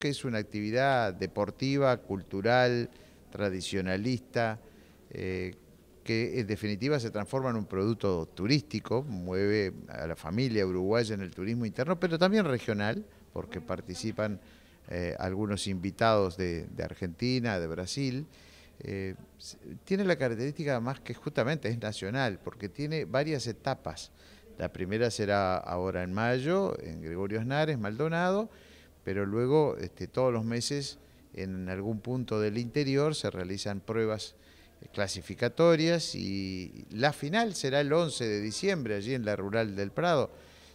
que es una actividad deportiva, cultural, tradicionalista, eh, que en definitiva se transforma en un producto turístico, mueve a la familia uruguaya en el turismo interno, pero también regional, porque participan eh, algunos invitados de, Argentina, de Brasil. Eh, tiene la característica más que justamente es nacional, porque tiene varias etapas. La primera será ahora en mayo, en Gregorio Snares Maldonado, pero luego este, todos los meses en algún punto del interior se realizan pruebas eh, clasificatorias y la final será el 11 de diciembre allí en la rural del Prado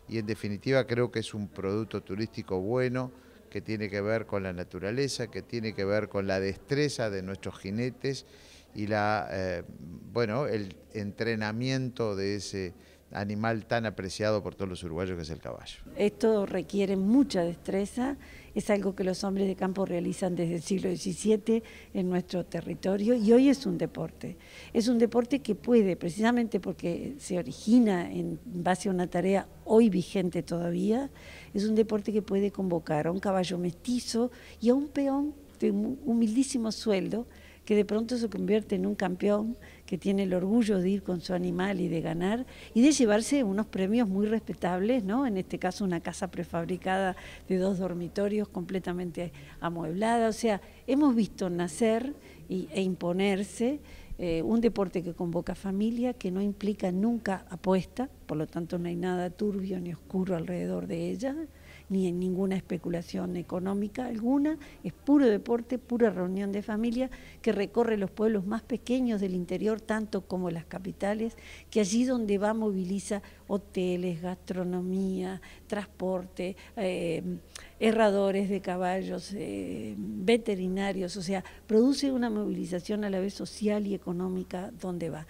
y en definitiva creo que es un producto turístico bueno que tiene que ver con la naturaleza, que tiene que ver con la destreza de nuestros jinetes y la, eh, bueno, el entrenamiento de ese animal tan apreciado por todos los uruguayos que es el caballo. Esto requiere mucha destreza, es algo que los hombres de campo realizan desde el siglo XVII en nuestro territorio y hoy es un deporte. Es un deporte que puede, precisamente porque se origina en base a una tarea hoy vigente todavía, es un deporte que puede convocar a un caballo mestizo y a un peón de un humildísimo sueldo que de pronto se convierte en un campeón que tiene el orgullo de ir con su animal y de ganar y de llevarse unos premios muy respetables, ¿no? En este caso una casa prefabricada de dos dormitorios completamente amueblada, o sea, hemos visto nacer e imponerse eh, un deporte que convoca familia, que no implica nunca apuesta, por lo tanto no hay nada turbio ni oscuro alrededor de ella, ni en ninguna especulación económica alguna, es puro deporte, pura reunión de familia que recorre los pueblos más pequeños del interior, tanto como las capitales, que allí donde va moviliza hoteles, gastronomía, transporte, eh, herradores de caballos, eh, veterinarios, o sea, produce una movilización a la vez social y económica donde va.